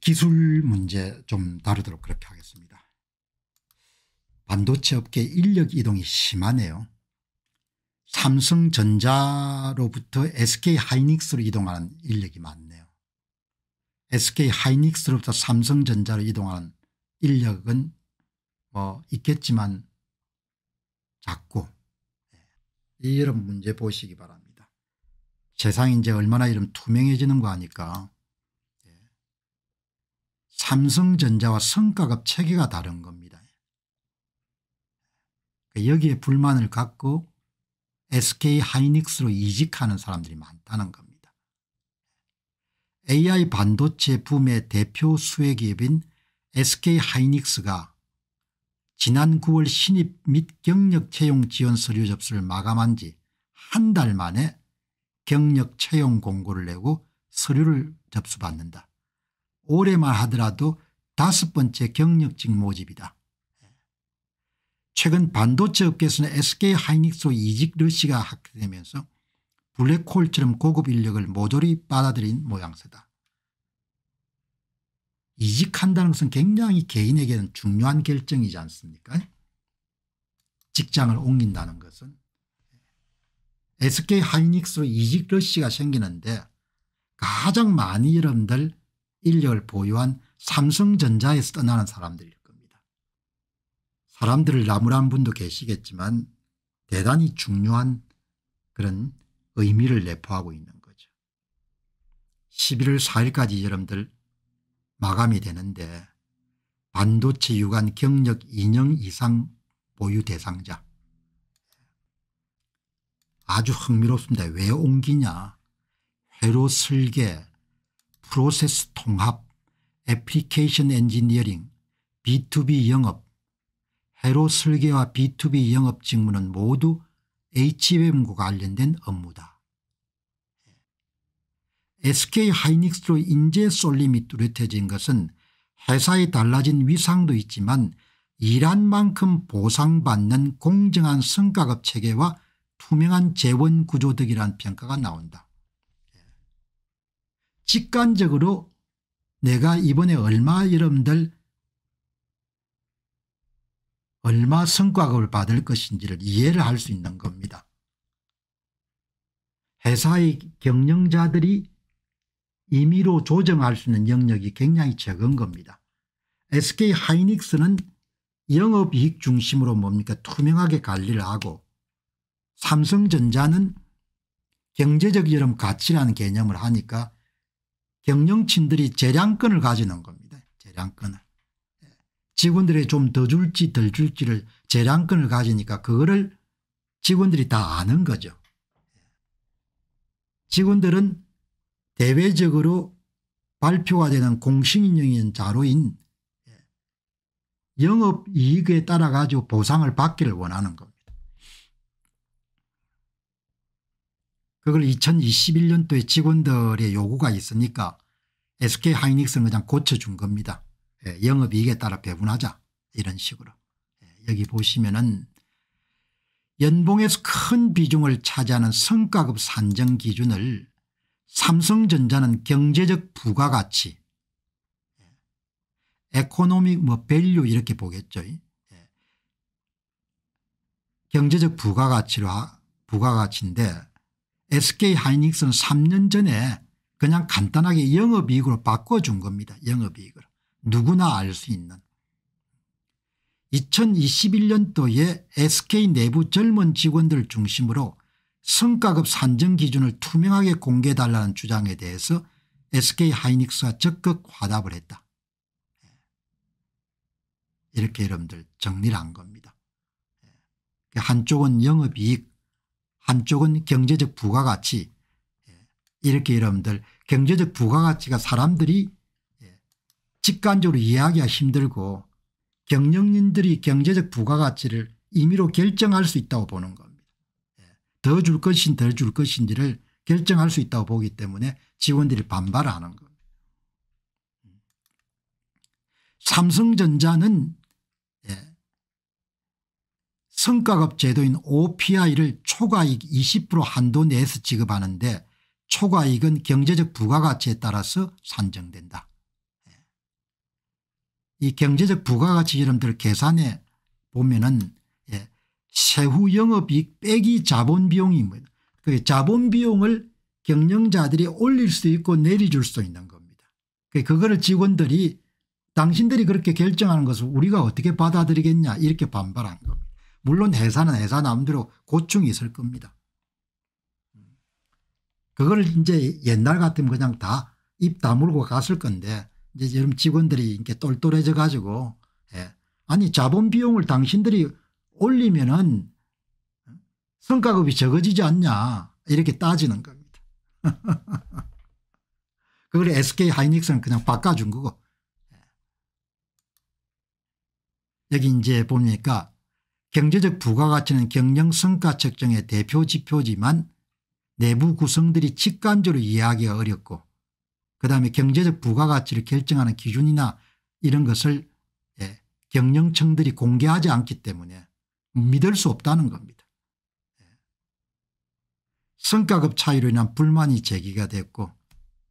기술 문제 좀 다루도록 그렇게 하겠습니다. 반도체 업계 인력 이동이 심하네요. 삼성전자로부터 SK하이닉스로 이동하는 인력이 많네요. SK하이닉스로부터 삼성전자로 이동하는 인력은 뭐 있겠지만 작고 예, 이런 문제 보시기 바랍니다. 세상이 이제 얼마나 이런 투명해지는 거 아니까 삼성전자와 성과급 체계가 다른 겁니다. 여기에 불만을 갖고 SK하이닉스로 이직하는 사람들이 많다는 겁니다. AI 반도체 붐의 대표 수혜기업인 SK하이닉스가 지난 9월 신입 및 경력 채용 지원 서류 접수를 마감한 지 한 달 만에 경력 채용 공고를 내고 서류를 접수받는다. 올해만 하더라도 다섯 번째 경력직 모집이다. 최근 반도체 업계에서는 s k 하이닉스 이직 러시가 확대되면서 블랙홀처럼 고급 인력을 모조리 받아들인 모양새다. 이직한다는 것은 굉장히 개인에게는 중요한 결정이지 않습니까 직장을 옮긴다는 것은 SK하이닉스로 이직 러시가 생기는데 가장 많이 여러분들 인력을 보유한 삼성전자에서 떠나는 사람들일 겁니다. 사람들을 나무란 분도 계시겠지만 대단히 중요한 그런 의미를 내포하고 있는 거죠. 11월 4일까지 여러분들 마감이 되는데 반도체 유관 경력 2년 이상 보유 대상자 아주 흥미롭습니다. 왜 옮기냐 회로 설계 프로세스 통합, 애플리케이션 엔지니어링, B2B 영업, 해로 설계와 B2B 영업 직무는 모두 HM과 관련된 업무다. SK하이닉스로 인재 쏠림이 뚜렷해진 것은 회사의 달라진 위상도 있지만 일한 만큼 보상받는 공정한 성과급 체계와 투명한 재원 구조 등이란 평가가 나온다. 직관적으로 내가 이번에 얼마 여러분들 얼마 성과급을 받을 것인지를 이해를 할 수 있는 겁니다. 회사의 경영자들이 임의로 조정할 수 있는 영역이 굉장히 적은 겁니다. SK 하이닉스는 영업이익 중심으로 뭡니까 투명하게 관리를 하고 삼성전자는 경제적 여름 가치라는 개념을 하니까 경영친들이 재량권을 가지는 겁니다. 재량권을. 직원들이 좀 더 줄지 덜 줄지를 재량권을 가지니까 그거를 직원들이 다 아는 거죠. 직원들은 대외적으로 발표가 되는 공식인용인 자료인 영업이익에 따라 가지고 보상을 받기를 원하는 겁니다. 그걸 2021년도에 직원들의 요구가 있으니까 SK 하이닉스는 그냥 고쳐준 겁니다. 예, 영업이익에 따라 배분하자 이런 식으로. 예, 여기 보시면은 연봉에서 큰 비중을 차지하는 성과급 산정 기준을 삼성전자는 경제적 부가가치 에코노믹 예, 뭐 밸류 이렇게 보겠죠. 예, 경제적 부가가치로 부가가치인데 SK 하이닉스는 3년 전에 그냥 간단하게 영업이익으로 바꿔준 겁니다. 영업이익으로. 누구나 알 수 있는. 2021년도에 SK 내부 젊은 직원들 중심으로 성과급 산정 기준을 투명하게 공개해달라는 주장에 대해서 SK하이닉스가 적극 화답을 했다. 이렇게 여러분들 정리를 한 겁니다. 한쪽은 영업이익 한쪽은 경제적 부가가치 예. 이렇게 여러분들 경제적 부가가치가 사람들이 예, 직관적으로 이해하기가 힘들고 경영인들이 경제적 부가가치를 임의로 결정할 수 있다고 보는 겁니다. 예. 더줄 것인 덜줄 것인지를 결정할 수 있다고 보기 때문에 직원들이 반발하는 겁니다. 삼성전자는 성과급 제도인 OPI를 초과익 20% 한도 내에서 지급하는데 초과익은 경제적 부가가치에 따라서 산정된다. 예. 이 경제적 부가가치 여러분들 계산에 보면은 예, 세후 영업이익 빼기 자본비용입니다. 뭐, 그 자본비용을 경영자들이 올릴 수 있고 내리줄 수 있는 겁니다. 그 그거를 직원들이 당신들이 그렇게 결정하는 것을 우리가 어떻게 받아들이겠냐 이렇게 반발한 물론 회사는 회사 남대로 고충이 있을 겁니다. 그걸 이제 옛날 같으면 그냥 다 입 다물고 갔을 건데 이제 여러 직원들이 이렇게 똘똘해져 가지고 예. 아니 자본 비용을 당신들이 올리면은 성과급이 적어지지 않냐 이렇게 따지는 겁니다. 그걸 SK 하이닉스는 그냥 바꿔준 거고 예. 여기 이제 보니까 경제적 부가가치는 경영성과측정의 대표 지표지만 내부 구성들이 직관적으로 이해하기가 어렵고 그다음에 경제적 부가가치를 결정하는 기준이나 이런 것을 예, 경영청들이 공개하지 않기 때문에 믿을 수 없다는 겁니다. 예. 성과급 차이로 인한 불만이 제기가 됐고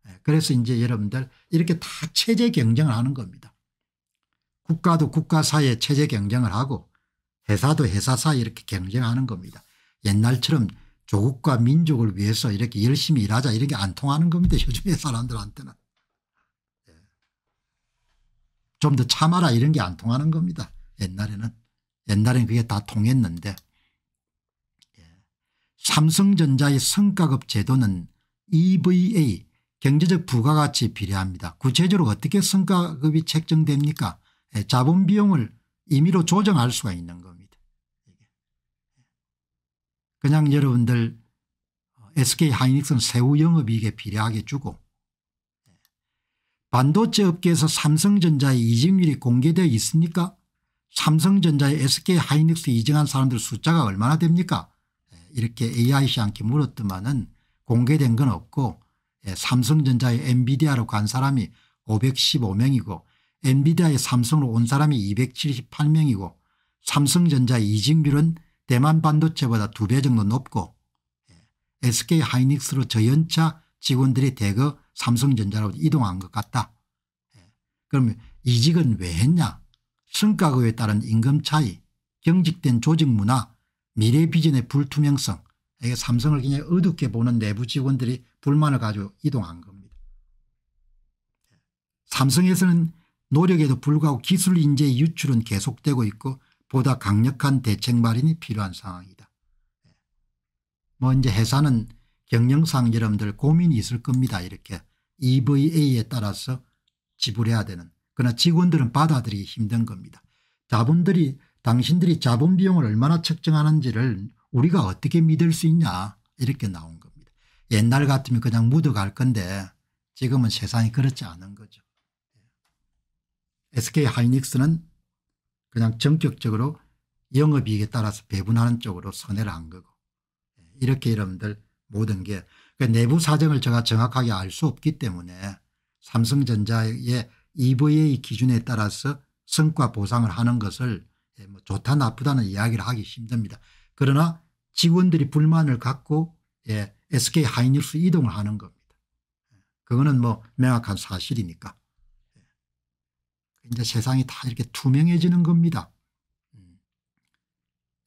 예, 그래서 이제 여러분들 이렇게 다 체제 경쟁을 하는 겁니다. 국가도 국가 사이에 체제 경쟁을 하고 회사도 회사사 이렇게 경쟁하는 겁니다. 옛날처럼 조국과 민족을 위해서 이렇게 열심히 일하자 이런 게 안 통하는 겁니다. 요즘의 사람들한테는. 예. 좀더 참아라 이런 게 안 통하는 겁니다. 옛날에는. 옛날엔 그게 다 통했는데 예. 삼성전자의 성과급 제도는 EVA 경제적 부가가치 비례합니다. 구체적으로 어떻게 성과급이 책정됩니까 예, 자본비용을 임의로 조정할 수가 있는 겁니다. 그냥 여러분들 SK 어, 하이닉스는 세후 영업이익에 비례하게 주고 예. 반도체 업계에서 삼성전자의 이직률이 공개되어 있습니까? 삼성전자의 SK 하이닉스 이직한 사람들 숫자가 얼마나 됩니까? 예, 이렇게 AI씨 않게 물었더만은 공개된 건 없고 예, 삼성전자의 엔비디아로 간 사람이 515명이고 엔비디아의 삼성으로 온 사람이 278명이고 삼성전자 이직률은 대만 반도체보다 두 배 정도 높고 SK 예, 하이닉스로 저연차 직원들이 대거 삼성전자로 이동한 것 같다. 예, 그럼 이직은 왜 했냐 성과급에 따른 임금 차이 경직된 조직 문화 미래 비전의 불투명성 이게 삼성을 그냥 어둡게 보는 내부 직원들이 불만을 가지고 이동한 겁니다. 예, 삼성에서는 노력에도 불구하고 기술 인재의 유출은 계속되고 있고 보다 강력한 대책 마련이 필요한 상황이다. 예. 뭐 이제 회사는 경영상 여러분들 고민이 있을 겁니다. 이렇게 EVA에 따라서 지불해야 되는 그러나 직원들은 받아들이기 힘든 겁니다. 자본들이 당신들이 자본 비용을 얼마나 책정하는지를 우리가 어떻게 믿을 수 있냐 이렇게 나온 겁니다. 옛날 같으면 그냥 묻어갈 건데 지금은 세상이 그렇지 않은 거죠. SK 하이닉스는 그냥 전격적으로 영업이익에 따라서 배분하는 쪽으로 선회를 한 거고 이렇게 여러분들 모든 게그니까 내부 사정을 제가 정확하게 알 수 없기 때문에 삼성전자의 EVA 기준에 따라서 성과 보상을 하는 것을 예, 뭐 좋다 나쁘다는 이야기를 하기 힘듭니다. 그러나 직원들이 불만을 갖고 예, SK 하이닉스 이동을 하는 겁니다. 예, 그거는 뭐 명확한 사실이니까. 이제 세상이 다 이렇게 투명해지는 겁니다.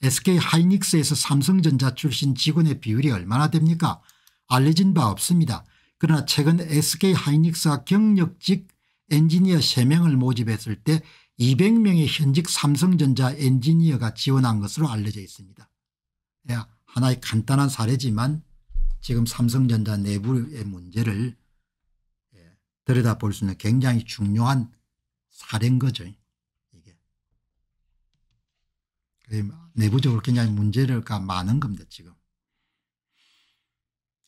SK 하이닉스에서 삼성전자 출신 직원의 비율이 얼마나 됩니까? 알려진 바 없습니다. 그러나 최근 SK 하이닉스가 경력직 엔지니어 3명을 모집했을 때 200명의 현직 삼성전자 엔지니어가 지원한 것으로 알려져 있습니다. 하나의 간단한 사례지만 지금 삼성전자 내부의 문제를 예, 들여다볼 수 있는 굉장히 중요한 사례인 거죠. 이게. 내부적으로 굉장히 문제가 많은 겁니다, 지금.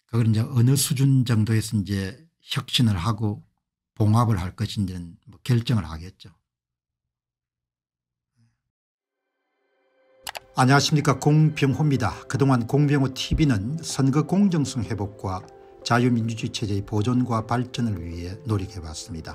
그걸 이제 어느 수준 정도에서 이제 혁신을 하고 봉합을 할 것인지는 뭐 결정을 하겠죠. 안녕하십니까 공병호입니다. 그동안 공병호 tv는 선거 공정성 회복과 자유민주주의 체제의 보존과 발전을 위해 노력해봤습니다.